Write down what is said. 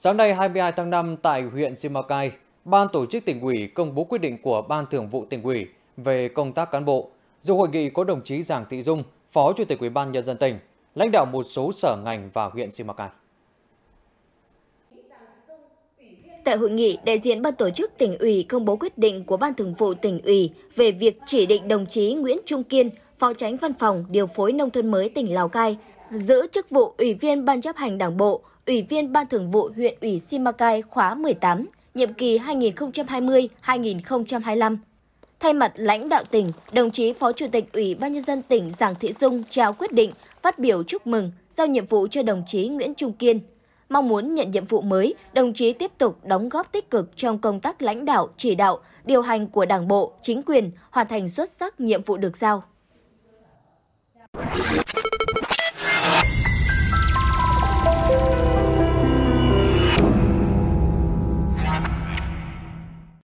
Sáng nay 22 tháng 5 tại huyện Simacai, Ban tổ chức tỉnh ủy công bố quyết định của Ban thường vụ tỉnh ủy về công tác cán bộ. Dự hội nghị có đồng chí Giàng Thị Dung, Phó Chủ tịch Ủy ban Nhân dân tỉnh, lãnh đạo một số sở ngành và huyện Simacai. Tại hội nghị, đại diện ban tổ chức tỉnh ủy công bố quyết định của Ban thường vụ tỉnh ủy về việc chỉ định đồng chí Nguyễn Trung Kiên, Phó tránh Văn phòng Điều phối Nông thôn mới tỉnh Lào Cai, giữ chức vụ Ủy viên Ban chấp hành Đảng Bộ, Ủy viên Ban thường vụ huyện ủy Simacai khóa 18, nhiệm kỳ 2020-2025. Thay mặt lãnh đạo tỉnh, đồng chí Phó Chủ tịch Ủy ban Nhân dân tỉnh Giàng Thị Dung trao quyết định phát biểu chúc mừng, giao nhiệm vụ cho đồng chí Nguyễn Trung Kiên. Mong muốn nhận nhiệm vụ mới, đồng chí tiếp tục đóng góp tích cực trong công tác lãnh đạo, chỉ đạo, điều hành của Đảng bộ, chính quyền, hoàn thành xuất sắc nhiệm vụ được giao.